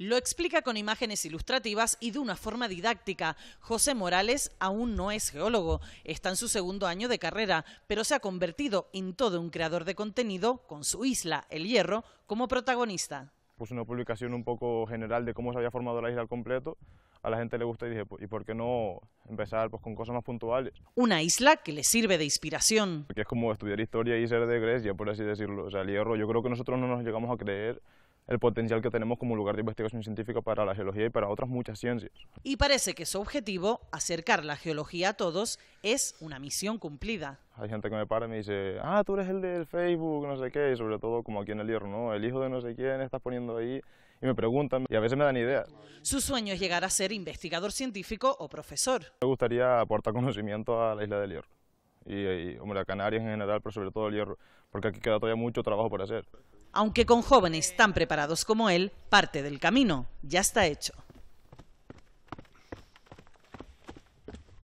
Lo explica con imágenes ilustrativas y de una forma didáctica. José Morales aún no es geólogo, está en su segundo año de carrera, pero se ha convertido en todo un creador de contenido con su isla, El Hierro, como protagonista. Puse una publicación un poco general de cómo se había formado la isla al completo, a la gente le gusta y dije, pues, ¿y por qué no empezar pues, con cosas más puntuales? Una isla que le sirve de inspiración. Porque es como estudiar historia y ser de Grecia, por así decirlo. O sea, el hierro, yo creo que nosotros no nos llegamos a creer el potencial que tenemos como lugar de investigación científica para la geología y para otras muchas ciencias. Y parece que su objetivo, acercar la geología a todos, es una misión cumplida. Hay gente que me para y me dice, ah, tú eres el del Facebook, no sé qué, y sobre todo como aquí en el hierro, ¿no? El hijo de no sé quién estás poniendo ahí y me preguntan y a veces me dan ideas. Su sueño es llegar a ser investigador científico o profesor. Me gustaría aportar conocimiento a la isla del hierro y, y hombre, Canarias en general, pero sobre todo el hierro, porque aquí queda todavía mucho trabajo por hacer. Aunque con jóvenes tan preparados como él, parte del camino ya está hecho.